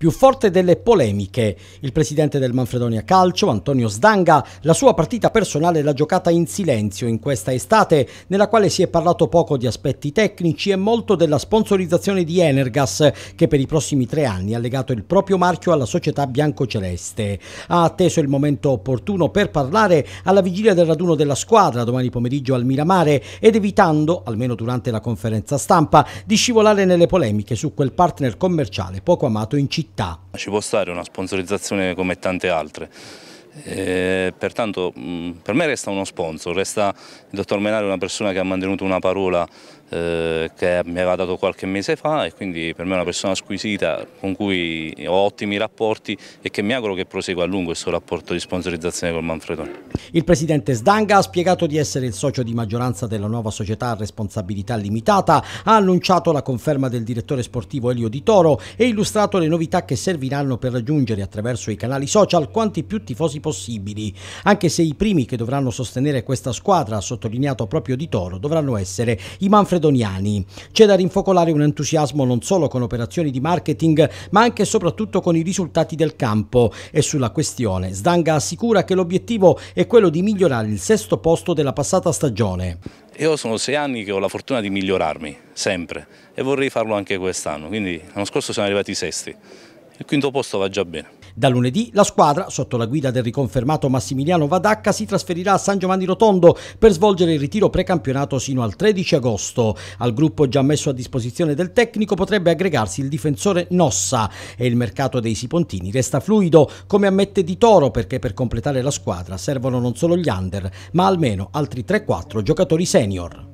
più forte delle polemiche. Il presidente del Manfredonia Calcio, Antonio Sdanga, la sua partita personale l'ha giocata in silenzio in questa estate, nella quale si è parlato poco di aspetti tecnici e molto della sponsorizzazione di Energas, che per i prossimi tre anni ha legato il proprio marchio alla società biancoceleste. Ha atteso il momento opportuno per parlare alla vigilia del raduno della squadra domani pomeriggio al Miramare ed evitando, almeno durante la conferenza stampa, di scivolare nelle polemiche su quel partner commerciale poco amato in città città. Ci può stare una sponsorizzazione come tante altre eh, pertanto mh, per me resta uno sponsor, resta il dottor Menari una persona che ha mantenuto una parola eh, che mi aveva dato qualche mese fa e quindi per me è una persona squisita con cui ho ottimi rapporti e che mi auguro che prosegua a lungo questo rapporto di sponsorizzazione con Manfredoni. Il presidente Sdanga ha spiegato di essere il socio di maggioranza della nuova società a responsabilità limitata, ha annunciato la conferma del direttore sportivo Elio Di Toro e illustrato le novità che serviranno per raggiungere attraverso i canali social quanti più tifosi possibili, anche se i primi che dovranno sostenere questa squadra, ha sottolineato proprio Di Toro, dovranno essere i manfredoniani. C'è da rinfocolare un entusiasmo non solo con operazioni di marketing, ma anche e soprattutto con i risultati del campo e sulla questione. Sdanga assicura che l'obiettivo è quello di migliorare il sesto posto della passata stagione. Io sono sei anni che ho la fortuna di migliorarmi, sempre, e vorrei farlo anche quest'anno, quindi l'anno scorso siamo arrivati sesti, il quinto posto va già bene. Da lunedì la squadra, sotto la guida del riconfermato Massimiliano Vadacca, si trasferirà a San Giovanni Rotondo per svolgere il ritiro precampionato sino al 13 agosto. Al gruppo già messo a disposizione del tecnico potrebbe aggregarsi il difensore Nossa e il mercato dei Sipontini resta fluido, come ammette Di Toro, perché per completare la squadra servono non solo gli under, ma almeno altri 3-4 giocatori senior.